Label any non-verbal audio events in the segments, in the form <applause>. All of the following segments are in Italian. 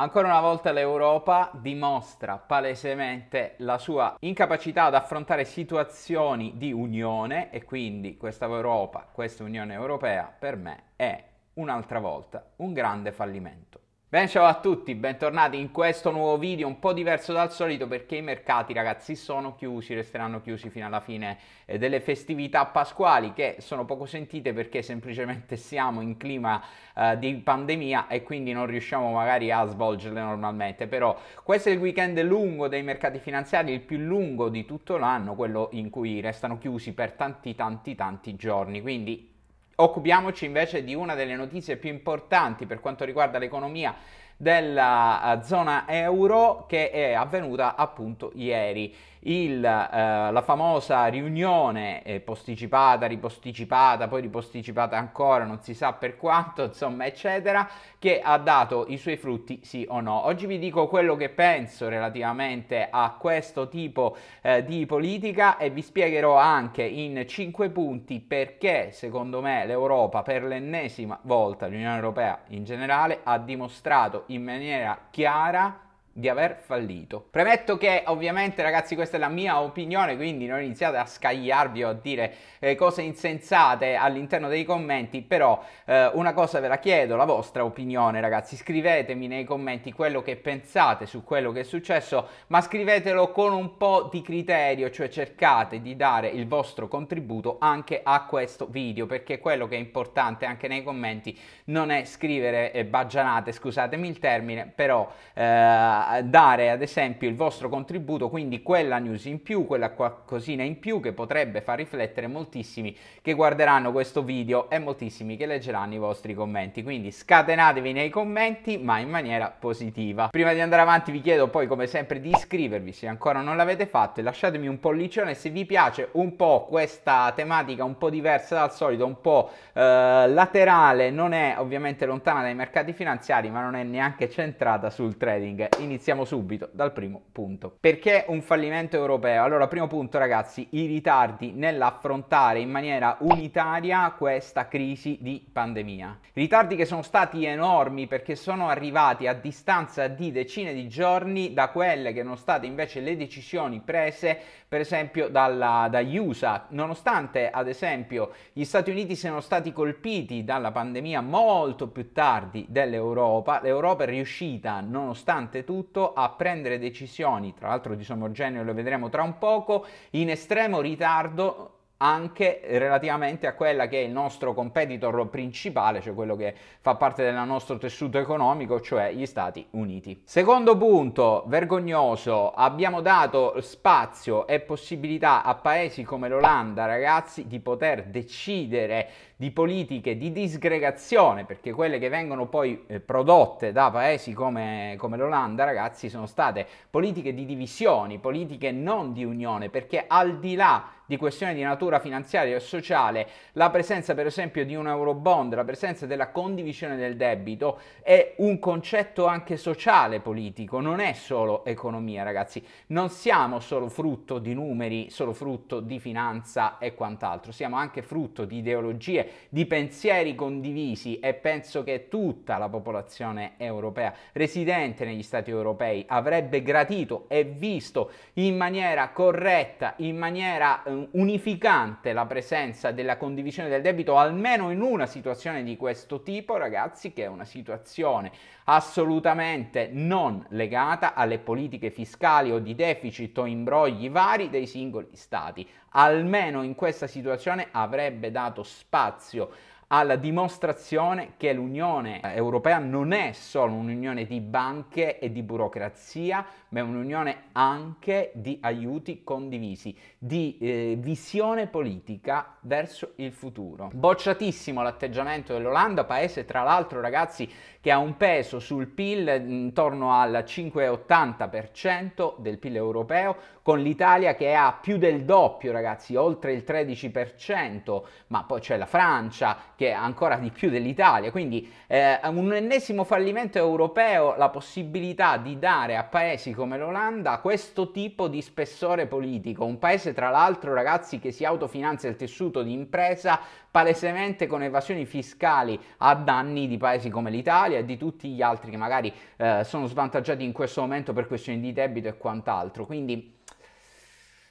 Ancora una volta l'Europa dimostra palesemente la sua incapacità ad affrontare situazioni di unione e quindi questa Europa, questa Unione Europea per me è un'altra volta un grande fallimento. Ben ciao a tutti, bentornati in questo nuovo video un po' diverso dal solito perché i mercati ragazzi sono chiusi, resteranno chiusi fino alla fine eh, delle festività pasquali che sono poco sentite perché semplicemente <laughs> siamo in clima eh, di pandemia e quindi non riusciamo magari a svolgerle normalmente, però questo è il weekend lungo dei mercati finanziari, il più lungo di tutto l'anno, quello in cui restano chiusi per tanti tanti tanti giorni, quindi Occupiamoci invece di una delle notizie più importanti per quanto riguarda l'economia della eh, zona euro che è avvenuta appunto ieri il, eh, la famosa riunione eh, posticipata, riposticipata, poi riposticipata ancora, non si sa per quanto, <laughs> insomma, eccetera, che ha dato i suoi frutti, sì o no. Oggi vi dico quello che penso relativamente a questo tipo eh, di politica e vi spiegherò anche in cinque punti perché, secondo me, l'Europa per l'ennesima volta, l'Unione Europea in generale, ha dimostrato in maniera chiara di aver fallito. Premetto che ovviamente ragazzi questa è la mia opinione, quindi non iniziate a scagliarvi o a dire eh, cose insensate all'interno dei commenti, però eh, una cosa ve la chiedo, la vostra opinione ragazzi, scrivetemi nei commenti quello che pensate su quello che è successo, ma scrivetelo con un po' di criterio, cioè cercate di dare il vostro contributo anche a questo video, perché quello che è importante anche nei commenti non è scrivere eh, baggianate, scusatemi il termine, però eh, dare ad esempio il vostro contributo, quindi quella news in più, quella qualcosina in più che potrebbe far riflettere moltissimi che guarderanno questo video e moltissimi che leggeranno i vostri commenti. Quindi scatenatevi nei commenti, ma in maniera positiva. Prima di andare avanti vi chiedo poi come sempre di iscrivervi se ancora non l'avete fatto e lasciatemi un pollicione se vi piace un po' questa tematica un po' diversa dal solito, un po' eh, laterale, non è ovviamente lontana dai mercati finanziari, ma non è neanche centrata sul trading in iniziamo subito dal primo punto. Perché un fallimento europeo? Allora, primo punto ragazzi, i ritardi nell'affrontare in maniera unitaria questa crisi di pandemia. Ritardi che sono stati enormi perché sono arrivati a distanza di decine di giorni da quelle che sono state invece le decisioni prese per esempio dalla, dagli USA, nonostante ad esempio gli Stati Uniti siano stati colpiti dalla pandemia molto più tardi dell'Europa, l'Europa è riuscita nonostante tutto soprattutto a prendere decisioni, tra l'altro disomogenee lo vedremo tra un poco, in estremo ritardo anche relativamente a quella che è il nostro competitor principale, cioè quello che fa parte del nostro tessuto economico, cioè gli Stati Uniti. Secondo punto, vergognoso, abbiamo dato spazio e possibilità a paesi come l'Olanda, ragazzi, di poter decidere di politiche di disgregazione, perché quelle che vengono poi eh, prodotte da paesi come, come l'Olanda, ragazzi, sono state politiche di divisioni, politiche non di unione, perché al di là di questioni di natura finanziaria e sociale, la presenza per esempio di un eurobond, la presenza della condivisione del debito è un concetto anche sociale politico, non è solo economia ragazzi, non siamo solo frutto di numeri, solo frutto di finanza e quant'altro, siamo anche frutto di ideologie, di pensieri condivisi e penso che tutta la popolazione europea residente negli Stati europei avrebbe gradito e visto in maniera corretta, in maniera ehm, unificante la presenza della condivisione del debito almeno in una situazione di questo tipo, ragazzi, che è una situazione assolutamente non legata alle politiche fiscali o di deficit o imbrogli vari dei singoli stati almeno in questa situazione avrebbe dato spazio alla dimostrazione che l'Unione Europea non è solo un'unione di banche e di burocrazia, ma è un'unione anche di aiuti condivisi, di eh, visione politica verso il futuro. Bocciatissimo l'atteggiamento dell'Olanda, paese tra l'altro ragazzi che ha un peso sul PIL intorno al 5,80% del PIL europeo, con l'Italia che ha più del doppio ragazzi, oltre il 13%, ma poi c'è la Francia che è ancora di più dell'Italia, quindi eh, un ennesimo fallimento europeo, la possibilità di dare a paesi come l'Olanda questo tipo di spessore politico, un paese tra l'altro ragazzi che si autofinanzia il tessuto di impresa palesemente con evasioni fiscali a danni di paesi come l'Italia e di tutti gli altri che magari eh, sono svantaggiati in questo momento per questioni di debito e quant'altro. Quindi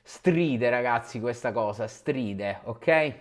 stride ragazzi questa cosa, stride, ok?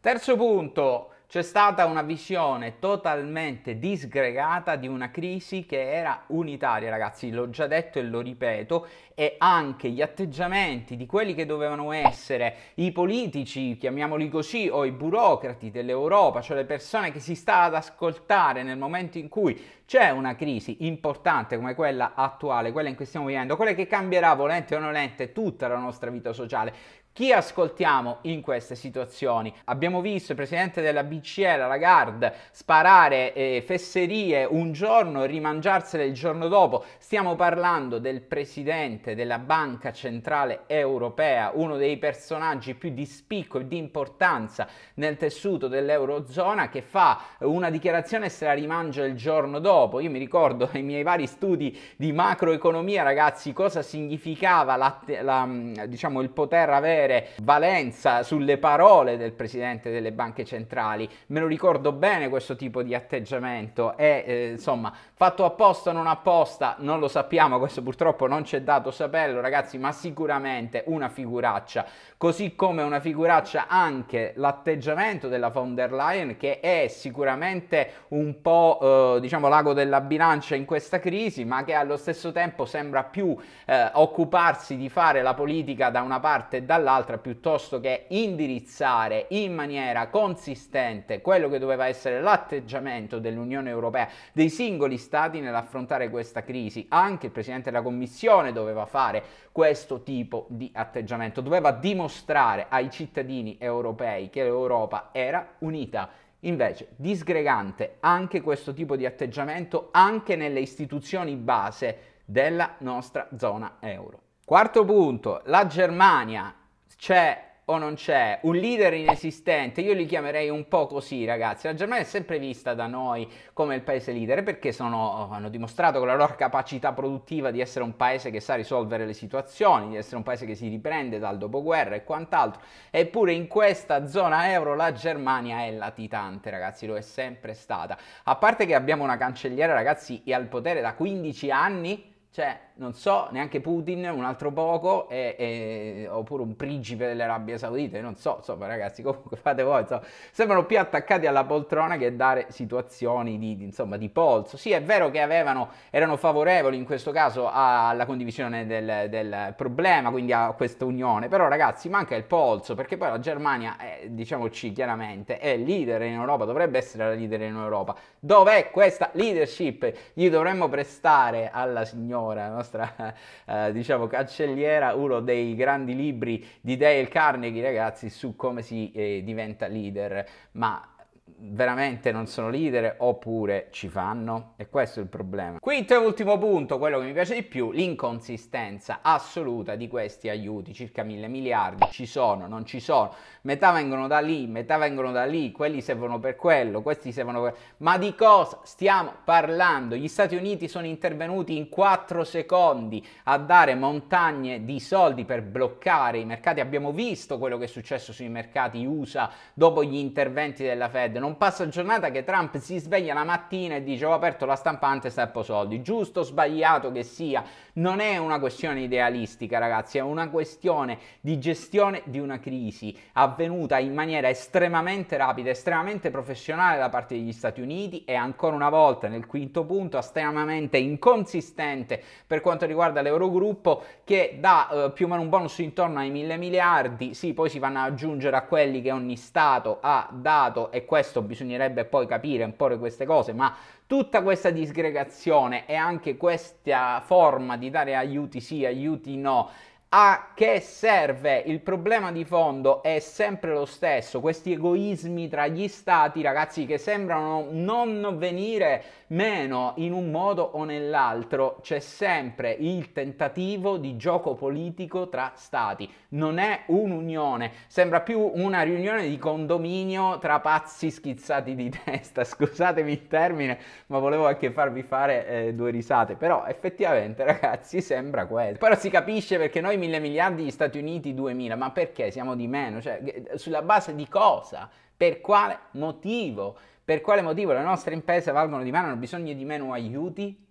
Terzo punto, c'è stata una visione totalmente disgregata di una crisi che era unitaria, ragazzi, l'ho già detto e lo ripeto, e anche gli atteggiamenti di quelli che dovevano essere i politici, chiamiamoli così, o i burocrati dell'Europa, cioè le persone che si sta ad ascoltare nel momento in cui c'è una crisi importante come quella attuale, quella in cui stiamo vivendo, quella che cambierà volente o nolente tutta la nostra vita sociale. Chi ascoltiamo in queste situazioni? Abbiamo visto il presidente della BCE, la Lagarde, sparare eh, fesserie un giorno e rimangiarsele il giorno dopo. Stiamo parlando del presidente della Banca Centrale Europea, uno dei personaggi più di spicco e di importanza nel tessuto dell'Eurozona, che fa una dichiarazione e se la rimangia il giorno dopo. Io mi ricordo nei <laughs> miei vari studi di macroeconomia, ragazzi, cosa significava la, la, mm, diciamo, il poter avere avere valenza sulle parole del presidente delle banche centrali. Me lo ricordo bene questo tipo di atteggiamento e eh, insomma fatto apposta o non apposta non lo sappiamo, questo purtroppo non c'è dato saperlo ragazzi, ma sicuramente una figuraccia, così come una figuraccia anche l'atteggiamento della von der Leyen che è sicuramente un po' eh, diciamo l'ago della bilancia in questa crisi, ma che allo stesso tempo sembra più eh, occuparsi di fare la politica da una parte e dall'altra l'altra piuttosto che indirizzare in maniera consistente quello che doveva essere l'atteggiamento dell'Unione Europea, dei singoli stati nell'affrontare questa crisi. Anche il Presidente della Commissione doveva fare questo tipo di atteggiamento, doveva dimostrare ai cittadini europei che l'Europa era unita. Invece, disgregante anche questo tipo di atteggiamento anche nelle istituzioni base della nostra zona euro. Quarto punto, la Germania c'è o non c'è, un leader inesistente, io li chiamerei un po' così ragazzi, la Germania è sempre vista da noi come il paese leader perché sono, hanno dimostrato con la loro capacità produttiva di essere un paese che sa risolvere le situazioni, di essere un paese che si riprende dal dopoguerra e quant'altro, eppure in questa zona euro la Germania è latitante ragazzi, lo è sempre stata, a parte che abbiamo una cancelliera ragazzi al potere da 15 anni, cioè, non so, neanche Putin, un altro poco, e, e, oppure un principe dell'Arabia Saudita, non so, insomma ragazzi, <laughs> comunque fate voi, insomma, sembrano più attaccati alla poltrona che dare situazioni di, di, insomma, di polso. Sì, è vero che avevano, erano favorevoli in questo caso alla condivisione del, del problema, quindi a questa unione, però ragazzi manca il polso, perché poi la Germania, è, diciamoci chiaramente, è leader in Europa, dovrebbe essere la leader in Europa. Dov'è questa leadership? Gli dovremmo prestare alla signora la nostra <laughs> eh, diciamo cancelliera, uno dei grandi libri di Dale Carnegie, ragazzi, su come si eh, diventa leader, ma veramente non sono leader oppure ci fanno e questo è il problema. Quinto e ultimo punto, quello che mi piace di più, l'inconsistenza assoluta di questi aiuti, circa mille miliardi, ci sono, non ci sono, metà vengono da lì, metà vengono da lì, quelli servono per quello, questi servono per... Ma di cosa stiamo parlando? Gli Stati Uniti sono intervenuti in 4 secondi a dare montagne di soldi per bloccare i mercati, abbiamo visto quello che è successo sui mercati USA dopo gli interventi della Fed, non passa giornata che Trump si sveglia la mattina e dice ho aperto la stampante, steppo soldi. Giusto o sbagliato che sia, non è una questione idealistica ragazzi, è una questione di gestione di una crisi avvenuta in maniera estremamente rapida, estremamente professionale da parte degli Stati Uniti e ancora una volta nel quinto punto estremamente inconsistente per quanto riguarda l'Eurogruppo che dà eh, più o meno un bonus intorno ai mille miliardi, sì poi si vanno ad aggiungere a quelli che ogni Stato ha dato e questo questo bisognerebbe poi capire un po' queste cose, ma tutta questa disgregazione e anche questa forma di dare aiuti sì, aiuti no, a che serve? Il problema di fondo è sempre lo stesso, questi egoismi tra gli stati, ragazzi, che sembrano non venire meno in un modo o nell'altro, c'è sempre il tentativo di gioco politico tra stati, non è un'unione, sembra più una riunione di condominio tra pazzi schizzati di <laughs> testa, scusatemi il termine, ma volevo anche farvi fare eh, due risate, però effettivamente ragazzi sembra quello. Però si capisce perché noi noi 1000 miliardi, gli Stati Uniti 2000, ma perché siamo di meno? Cioè, eh, sulla base di cosa? Per quale motivo? Per quale motivo le nostre imprese valgono di meno, hanno bisogno di meno aiuti?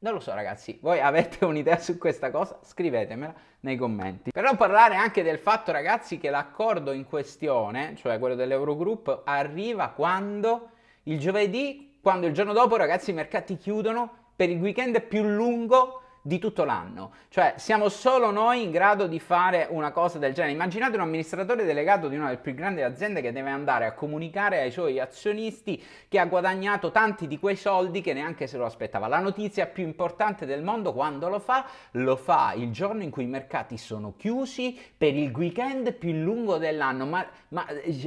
Non lo so ragazzi, voi avete un'idea su questa cosa? Scrivetemela nei commenti. Per non parlare anche del fatto ragazzi che l'accordo in questione, cioè quello dell'Eurogroup, arriva quando? Il giovedì, quando il giorno dopo ragazzi i mercati chiudono per il weekend più lungo di tutto l'anno. Cioè siamo solo noi in grado di fare una cosa del genere. Immaginate un amministratore delegato di una delle più grandi aziende che deve andare a comunicare ai suoi azionisti che ha guadagnato tanti di quei soldi che neanche se lo aspettava. La notizia più importante del mondo quando lo fa, lo fa il giorno in cui i mercati sono chiusi per il weekend più lungo dell'anno. Ma, ma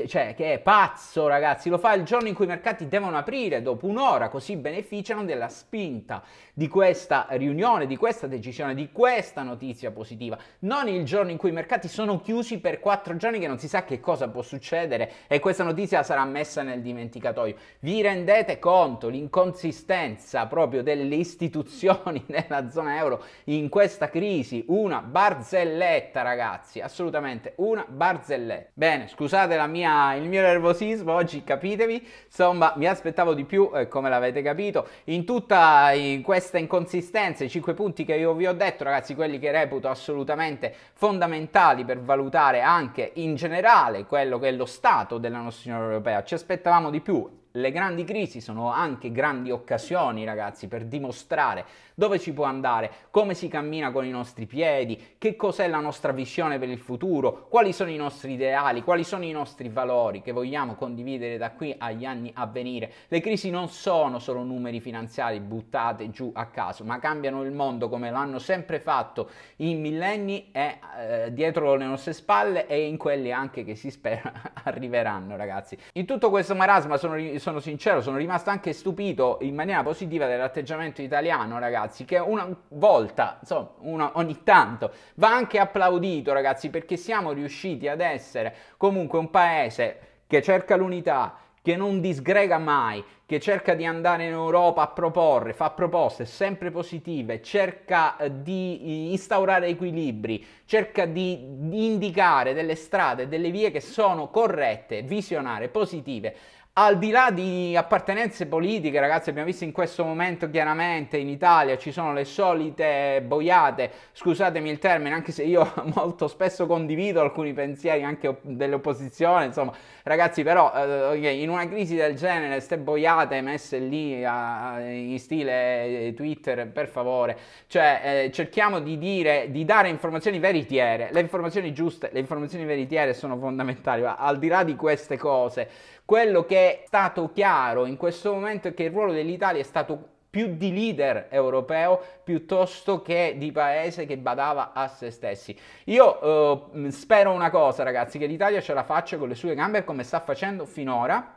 cioè che è pazzo ragazzi, lo fa il giorno in cui i mercati devono aprire dopo un'ora così beneficiano della spinta di questa riunione, di questa decisione, di questa notizia positiva, non il giorno in cui i mercati sono chiusi per quattro giorni che non si sa che cosa può succedere e questa notizia sarà messa nel dimenticatoio. Vi rendete conto l'inconsistenza proprio delle istituzioni <laughs> nella zona euro in questa crisi? Una barzelletta, ragazzi, assolutamente una barzelletta. Bene, scusate mia, il mio nervosismo oggi, capitevi, insomma, mi aspettavo di più, eh, come l'avete capito, in tutta in questa inconsistenza, i 5 punti punti che io vi ho detto, ragazzi, quelli che reputo assolutamente fondamentali per valutare anche in generale quello che è lo stato della nostra Unione Europea. Ci aspettavamo di più le grandi crisi sono anche grandi occasioni, ragazzi, per dimostrare dove ci può andare, come si cammina con i nostri piedi, che cos'è la nostra visione per il futuro, quali sono i nostri ideali, quali sono i nostri valori che vogliamo condividere da qui agli anni a venire. Le crisi non sono solo numeri finanziari buttate giù a caso, ma cambiano il mondo come l'hanno sempre fatto in millenni e eh, dietro le nostre spalle e in quelli anche che si spera <laughs> arriveranno, ragazzi. In tutto questo marasma sono sono sincero, sono rimasto anche stupito in maniera positiva dell'atteggiamento italiano, ragazzi, che una volta, insomma, una, ogni tanto va anche applaudito, ragazzi, perché siamo riusciti ad essere comunque un paese che cerca l'unità, che non disgrega mai, che cerca di andare in Europa a proporre, fa proposte sempre positive, cerca eh, di instaurare equilibri, cerca di indicare delle strade, delle vie che sono corrette, visionarie, positive al di là di appartenenze politiche, ragazzi, abbiamo visto in questo momento chiaramente in Italia ci sono le solite boiate, scusatemi il termine, anche se io <laughs> molto spesso condivido alcuni pensieri anche dell'opposizione, insomma, ragazzi, però eh, in una crisi del genere, queste boiate messe lì in stile eh, Twitter, per favore, cioè eh, cerchiamo di dire, di dare informazioni veritiere, le informazioni giuste, le informazioni veritiere sono fondamentali, ma al di là di queste cose, quello che è stato chiaro in questo momento è che il ruolo dell'Italia è stato più di leader europeo piuttosto che di paese che badava a se stessi. Io eh, spero una cosa ragazzi, che l'Italia ce la faccia con le sue gambe come sta facendo finora.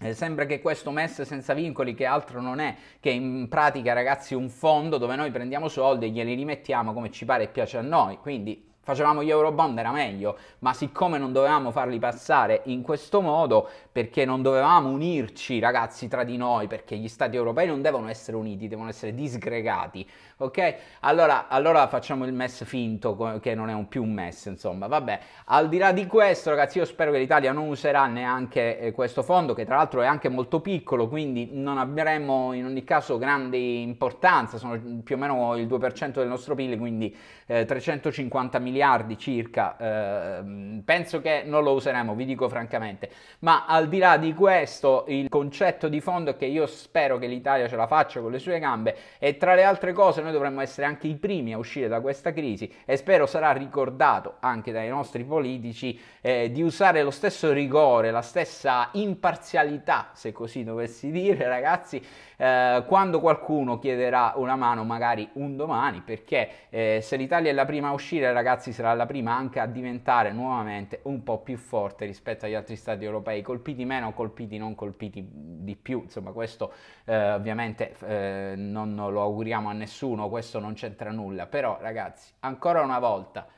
Eh, sembra che questo MES senza vincoli, che altro non è che in pratica, ragazzi, un fondo dove noi prendiamo soldi e glieli rimettiamo come ci pare e piace a noi. Quindi facevamo gli Eurobond era meglio, ma siccome non dovevamo farli passare in questo modo, perché non dovevamo unirci ragazzi tra di noi, perché gli stati europei non devono essere uniti, devono essere disgregati, ok? Allora, allora facciamo il MES finto, che non è un più un MES, insomma, vabbè. Al di là di questo, ragazzi, io spero che l'Italia non userà neanche eh, questo fondo, che tra l'altro è anche molto piccolo, quindi non avremo in ogni caso grande importanza, sono più o meno il 2% del nostro PIL, quindi eh, 350 milioni miliardi circa, eh, penso che non lo useremo, vi dico francamente, ma al di là di questo il concetto di fondo è che io spero che l'Italia ce la faccia con le sue gambe e tra le altre cose noi dovremmo essere anche i primi a uscire da questa crisi e spero sarà ricordato anche dai nostri politici eh, di usare lo stesso rigore, la stessa imparzialità, se così dovessi dire ragazzi, eh, quando qualcuno chiederà una mano magari un domani, perché eh, se l'Italia è la prima a uscire, ragazzi, sarà la prima anche a diventare nuovamente un po' più forte rispetto agli altri stati europei, colpiti meno, colpiti non colpiti di più, insomma questo eh, ovviamente eh, non lo auguriamo a nessuno, questo non c'entra nulla, però ragazzi, ancora una volta,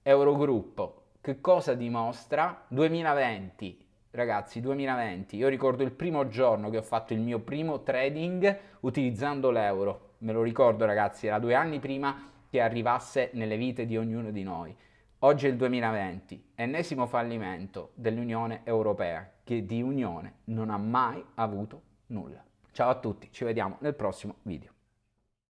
Eurogruppo, che cosa dimostra? 2020 ragazzi, 2020, io ricordo il primo giorno che ho fatto il mio primo trading utilizzando l'euro. Me lo ricordo, ragazzi, era due anni prima che arrivasse nelle vite di ognuno di noi. Oggi è il 2020, ennesimo fallimento dell'Unione Europea, che di unione non ha mai avuto nulla. Ciao a tutti, ci vediamo nel prossimo video.